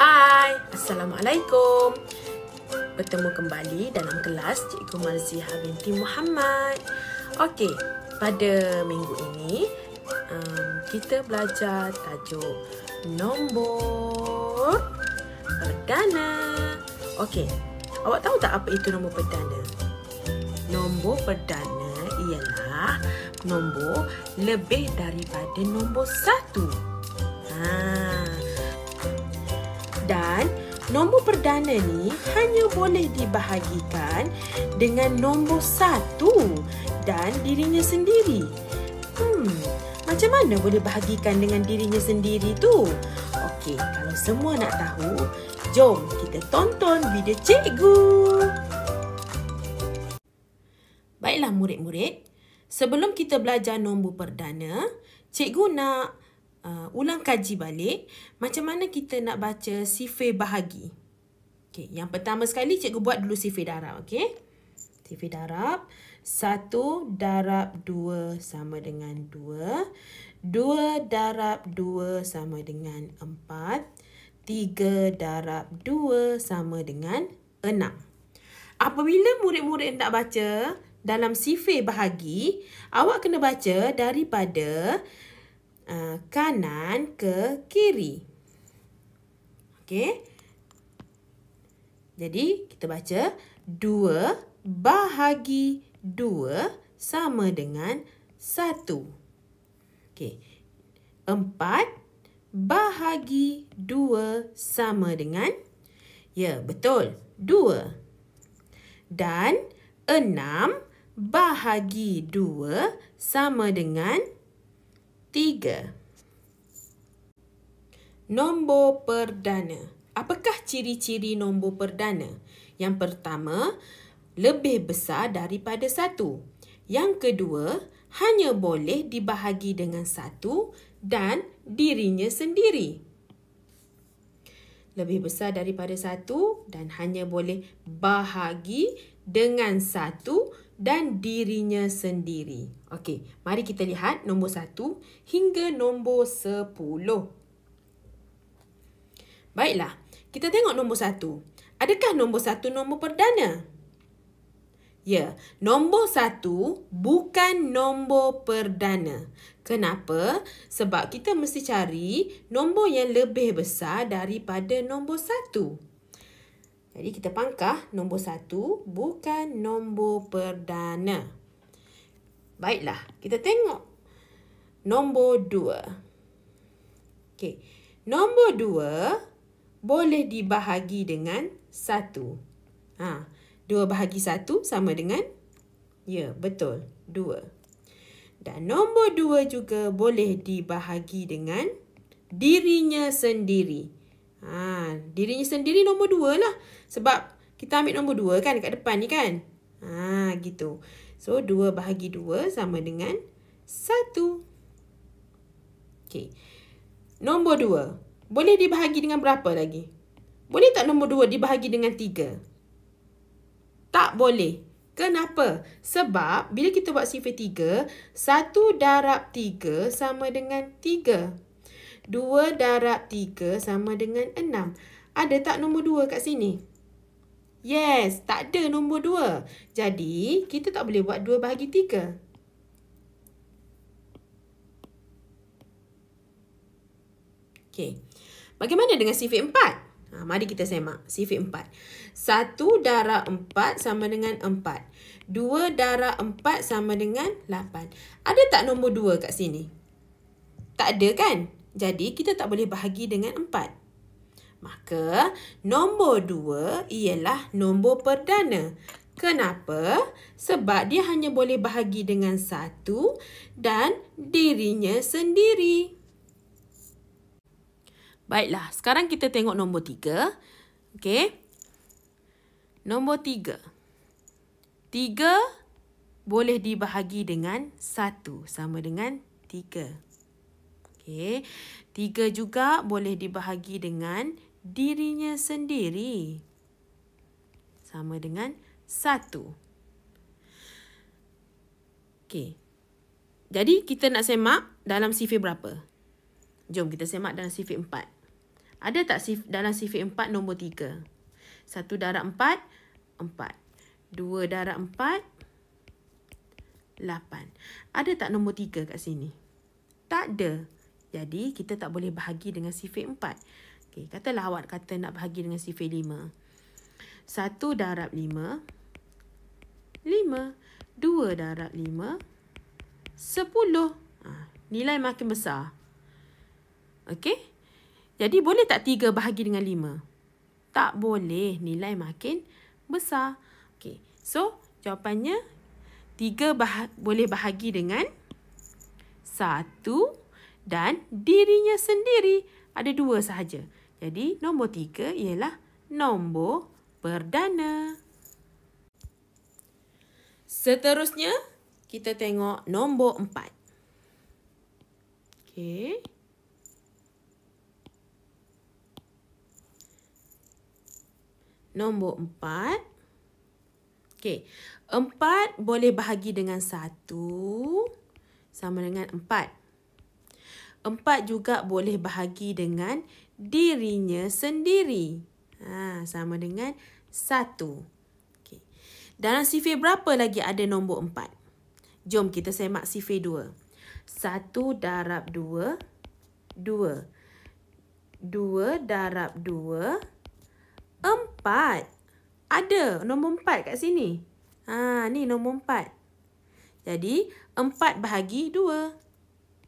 Hai, Assalamualaikum Bertemu kembali dalam kelas Cikgu Marziha binti Muhammad Okey, pada minggu ini um, Kita belajar tajuk Nombor Perdana Okey, awak tahu tak apa itu nombor perdana? Nombor perdana ialah Nombor lebih daripada nombor satu dan nombor perdana ni hanya boleh dibahagikan dengan nombor satu dan dirinya sendiri. Hmm, macam mana boleh bahagikan dengan dirinya sendiri tu? Okey, kalau semua nak tahu, jom kita tonton video cikgu. Baiklah murid-murid, sebelum kita belajar nombor perdana, cikgu nak uh, ulang kaji balik macam mana kita nak baca sifir bahagi. Okey. yang pertama sekali cikgu buat dulu sifir darab. okey? Sifir darab. Satu darab dua sama dengan dua. Dua darab dua sama dengan empat. Tiga darab dua sama dengan enam. Apabila murid-murid nak baca dalam sifir bahagi, awak kena baca daripada Ah, kanan ke kiri. Okey. Jadi, kita baca 2 bahagi 2 sama dengan 1. Okey. 4 bahagi 2 sama dengan Ya, betul. 2. Dan 6 bahagi 2 sama dengan 2. Tiga. Nombor perdana. Apakah ciri-ciri nombor perdana? Yang pertama, lebih besar daripada satu. Yang kedua, hanya boleh dibahagi dengan satu dan dirinya sendiri. Lebih besar daripada satu dan hanya boleh bahagi dengan satu dan dirinya sendiri. Okey, mari kita lihat nombor satu hingga nombor sepuluh. Baiklah, kita tengok nombor satu. Adakah nombor satu nombor perdana? Ya, nombor satu bukan nombor perdana. Kenapa? Sebab kita mesti cari nombor yang lebih besar daripada nombor satu. Jadi kita pangkah nombor satu bukan nombor perdana. Baiklah, kita tengok nombor dua. Okey, nombor dua boleh dibahagi dengan satu. Ha, dua bahagi satu sama dengan, ya betul, dua. Dan nombor dua juga boleh dibahagi dengan dirinya sendiri. Ha, dirinya sendiri nombor dua lah. Sebab kita ambil nombor dua kan dekat depan ni kan. Ha, gitu. So, dua bahagi dua sama dengan satu. Okay. Nombor dua. Boleh dibahagi dengan berapa lagi? Boleh tak nombor dua dibahagi dengan tiga? Tak boleh. Kenapa? Sebab bila kita buat sifat tiga, satu darab tiga sama dengan Tiga. 2 darab 3 sama dengan 6. Ada tak nombor 2 kat sini? Yes, tak ada nombor 2. Jadi, kita tak boleh buat 2 bahagi 3. Okey. Bagaimana dengan sifit 4? Ha, mari kita semak sifit 4. 1 darab 4 sama dengan 4. 2 darab 4 sama dengan 8. Ada tak nombor 2 kat sini? Tak ada kan? Jadi, kita tak boleh bahagi dengan empat. Maka, nombor dua ialah nombor perdana. Kenapa? Sebab dia hanya boleh bahagi dengan satu dan dirinya sendiri. Baiklah, sekarang kita tengok nombor tiga. Okey. Nombor tiga. Tiga boleh dibahagi dengan satu sama dengan tiga. 3. Okey. Tiga juga boleh dibahagi dengan dirinya sendiri. Sama dengan satu. Okey. Jadi kita nak semak dalam sifir berapa? Jom kita semak dalam sifir empat. Ada tak sif dalam sifir empat nombor tiga? Satu darab empat, empat. Dua darab empat, lapan. Ada tak nombor tiga kat sini? Tak ada. Jadi, kita tak boleh bahagi dengan sifir empat. Okay, katalah awak kata nak bahagi dengan sifir lima. Satu darab lima, lima, dua darab lima, sepuluh. Ha, nilai makin besar. Okey? Jadi, boleh tak tiga bahagi dengan lima? Tak boleh. Nilai makin besar. Okey. So, jawapannya tiga bah boleh bahagi dengan satu. darab dan dirinya sendiri ada dua sahaja. Jadi nombor tiga ialah nombor perdana. Seterusnya, kita tengok nombor empat. Okey. Nombor empat. Okey. Empat boleh bahagi dengan satu. Sama dengan empat. Empat juga boleh bahagi dengan dirinya sendiri. Ha, sama dengan satu. Okay. Dalam sifir berapa lagi ada nombor empat? Jom kita semak sifir dua. Satu darab dua. Dua. Dua darab dua. Empat. Ada nombor empat kat sini. Ha, ni nombor empat. Jadi, empat bahagi dua.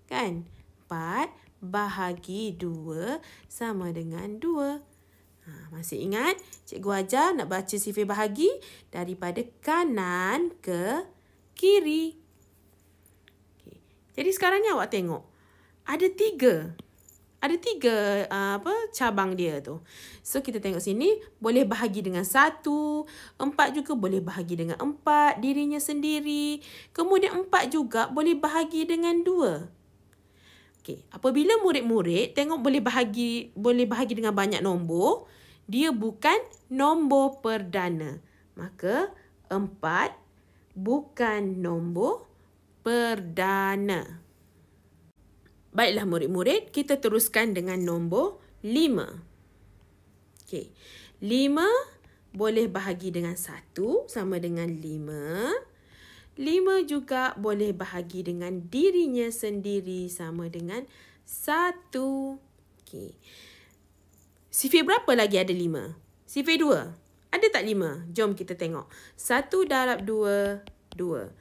Kan? Kan? 4 bahagi 2 sama dengan 2. Ha, masih ingat? Cikgu ajar nak baca sifir bahagi daripada kanan ke kiri. Okay. Jadi sekarang ni awak tengok. Ada 3. Ada 3 ah, apa cabang dia tu. So kita tengok sini. Boleh bahagi dengan 1. 4 juga boleh bahagi dengan 4. Dirinya sendiri. Kemudian 4 juga boleh bahagi dengan 2. 2. Okey, apabila murid-murid tengok boleh bahagi boleh bahagi dengan banyak nombor, dia bukan nombor perdana. Maka 4 bukan nombor perdana. Baiklah murid-murid, kita teruskan dengan nombor 5. Okey. 5 boleh bahagi dengan 1 sama dengan 5. Lima juga boleh bahagi dengan dirinya sendiri sama dengan satu. Okay. Sifir berapa lagi ada lima? Sifir dua. Ada tak lima? Jom kita tengok. Satu darab dua, dua.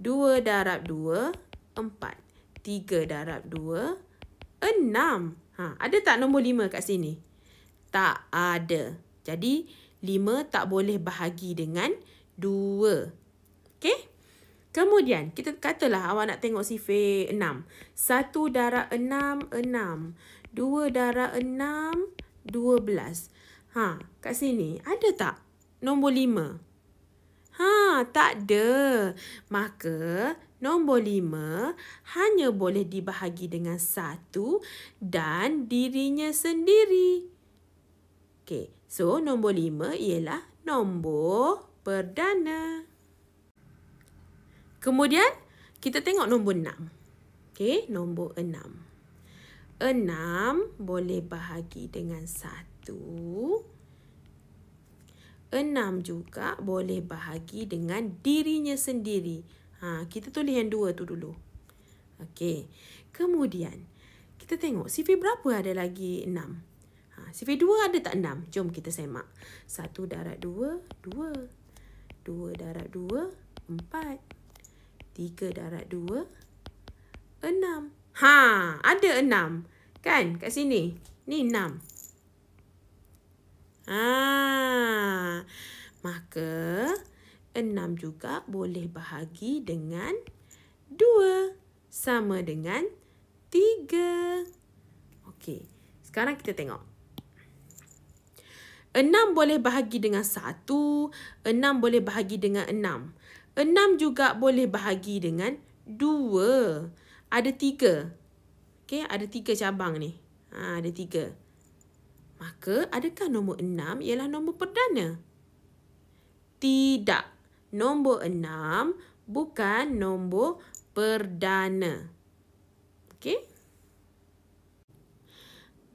Dua darab dua, empat. Tiga darab dua, enam. Ha, ada tak nombor lima kat sini? Tak ada. Jadi, lima tak boleh bahagi dengan dua. Okay? Kemudian, kita katalah awak nak tengok sifir 6. 1 darah 6, 6. 2 darah 6, 12. Ha, kat sini ada tak nombor 5? Ha, tak ada. Maka, nombor 5 hanya boleh dibahagi dengan 1 dan dirinya sendiri. Okay, so nombor 5 ialah nombor perdana. Kemudian, kita tengok nombor enam, Okey, nombor enam, enam boleh bahagi dengan satu, enam juga boleh bahagi dengan dirinya sendiri. Ha, kita tulis yang dua tu dulu. Okey. Kemudian, kita tengok sifir berapa ada lagi enam. Ha, sifir 2 ada tak enam? Jom kita semak. Satu darat dua, dua, dua darat dua, empat. Tiga darab dua. Enam. Ha, ada enam. Kan, kat sini. Ni enam. Ha. Maka, enam juga boleh bahagi dengan dua. Sama dengan tiga. Okey, sekarang kita tengok. Enam boleh bahagi dengan satu. Enam boleh bahagi dengan enam. Enam juga boleh bahagi dengan dua. Ada tiga. Okey, ada tiga cabang ni. Ha, ada tiga. Maka, adakah nombor enam ialah nombor perdana? Tidak. Nombor enam bukan nombor perdana. Okey?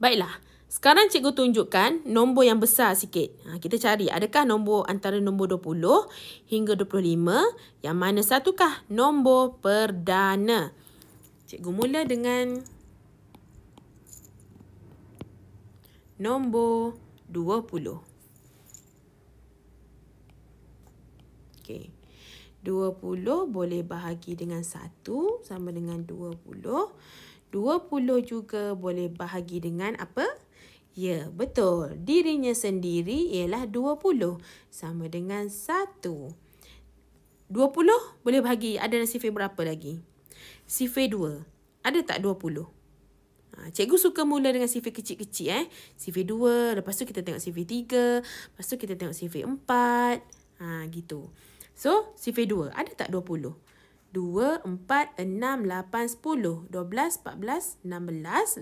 Baiklah. Baiklah. Sekarang cikgu tunjukkan nombor yang besar sikit. Ha, kita cari adakah nombor antara nombor 20 hingga 25 yang mana satukah nombor perdana. Cikgu mula dengan nombor 20. Okey. 20 boleh bahagi dengan 1 sama dengan 20. 20 juga boleh bahagi dengan apa? Ya, betul. Dirinya sendiri ialah 20 sama dengan 1. 20 boleh bagi ada sifir berapa lagi? Sifir 2. Ada tak 20? Ha, cikgu suka mula dengan sifir kecil-kecil eh. Sifir 2, lepas tu kita tengok sifir 3, lepas tu kita tengok sifir 4, ha, gitu. So, sifir 2, ada tak 20? 2, 4, 6, 8, 10, 12, 14, 16, 18, 20.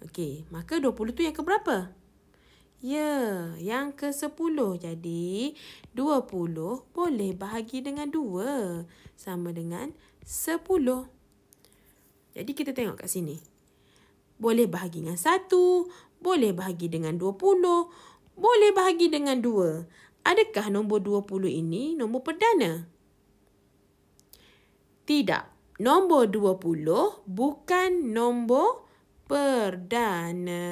Okey, maka 20 tu yang ke berapa? Ya, yang ke 10. Jadi, 20 boleh bahagi dengan 2. Sama dengan 10. Jadi, kita tengok kat sini. Boleh bahagi dengan 1, boleh bahagi dengan 20, boleh bahagi dengan 2 adakah nombor 20 ini nombor perdana? Tidak. Nombor 20 bukan nombor perdana.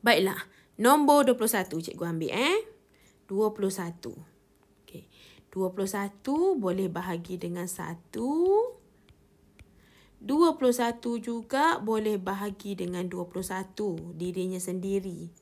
Baiklah. Nombor 21 cikgu ambil eh. 21. Okey. 21 boleh bahagi dengan 1. 21 juga boleh bahagi dengan 21 dirinya sendiri.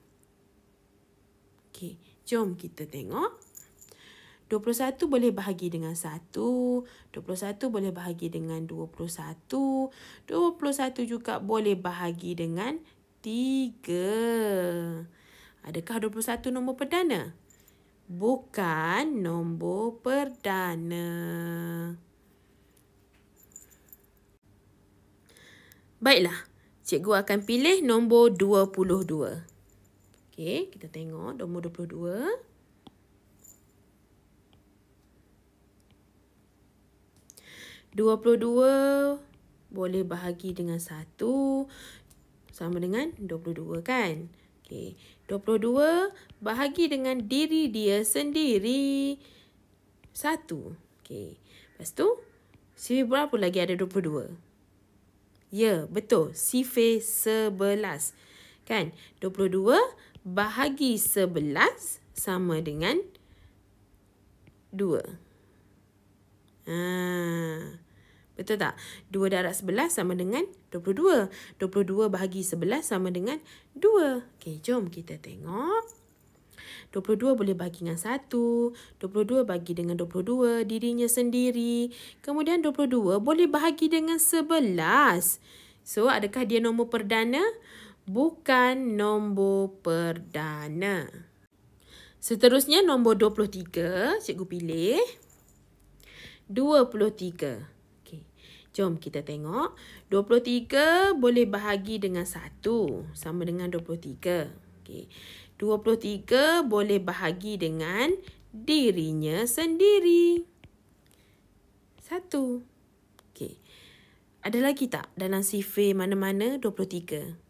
Okey, jom kita tengok. 21 boleh bahagi dengan 1, 21 boleh bahagi dengan 21, 21 juga boleh bahagi dengan 3. Adakah 21 nombor perdana? Bukan nombor perdana. Baiklah, cikgu akan pilih nombor 22. Okey, kita tengok nombor 22. Dua puluh dua boleh bahagi dengan satu sama dengan dua puluh dua kan? Okey. Dua puluh dua bahagi dengan diri dia sendiri satu. Okey. Lepas tu sifir berapa lagi ada dua puluh dua? Ya, betul. Sifir sebelas. Kan? Dua puluh dua bahagi 11 sama dengan 2. Ha, betul tak? 2 darab 11 sama dengan 22. 22 bahagi 11 sama dengan 2. Okey, jom kita tengok. 22 boleh bagi dengan 1. 22 bagi dengan 22 dirinya sendiri. Kemudian 22 boleh bahagi dengan 11. So, adakah dia nombor perdana? bukan nombor perdana. Seterusnya nombor 23, cikgu pilih 23. Okay. Jom kita tengok. 23 boleh bahagi dengan 1 sama dengan 23. Okey. 23 boleh bahagi dengan dirinya sendiri. 1. Okay. Ada lagi tak dalam sifir mana-mana 23?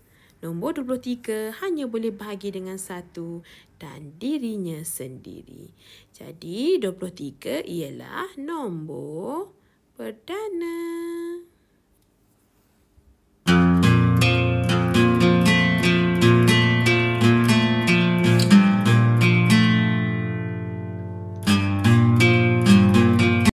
Nombor 23 hanya boleh bahagi dengan satu dan dirinya sendiri. Jadi 23 ialah nombor perdana.